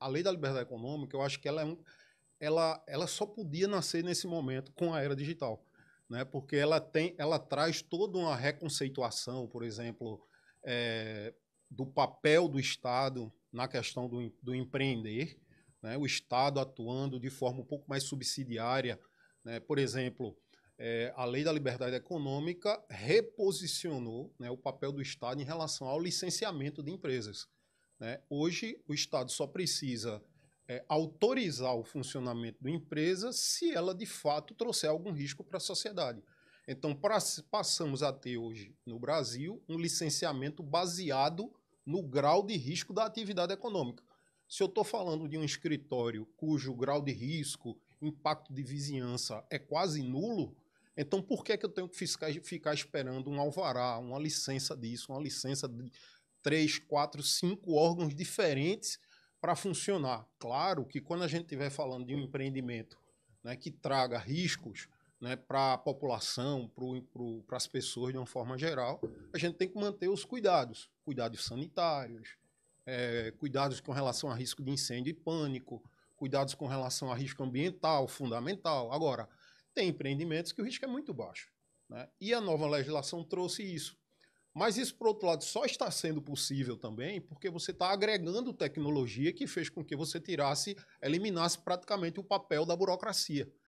a lei da liberdade econômica, eu acho que ela, é um, ela, ela só podia nascer nesse momento com a era digital, né? porque ela, tem, ela traz toda uma reconceituação, por exemplo, é, do papel do Estado na questão do, do empreender, né? o Estado atuando de forma um pouco mais subsidiária. Né? Por exemplo, é, a lei da liberdade econômica reposicionou né, o papel do Estado em relação ao licenciamento de empresas. Né? Hoje, o Estado só precisa é, autorizar o funcionamento da empresa se ela, de fato, trouxer algum risco para a sociedade. Então, pra, passamos a ter hoje, no Brasil, um licenciamento baseado no grau de risco da atividade econômica. Se eu estou falando de um escritório cujo grau de risco, impacto de vizinhança é quase nulo, então por que, é que eu tenho que ficar, ficar esperando um alvará, uma licença disso, uma licença de, três, quatro, cinco órgãos diferentes para funcionar. Claro que quando a gente estiver falando de um empreendimento né, que traga riscos né, para a população, para as pessoas de uma forma geral, a gente tem que manter os cuidados, cuidados sanitários, é, cuidados com relação a risco de incêndio e pânico, cuidados com relação a risco ambiental, fundamental. Agora, tem empreendimentos que o risco é muito baixo. Né? E a nova legislação trouxe isso. Mas isso, por outro lado, só está sendo possível também porque você está agregando tecnologia que fez com que você tirasse, eliminasse praticamente o papel da burocracia.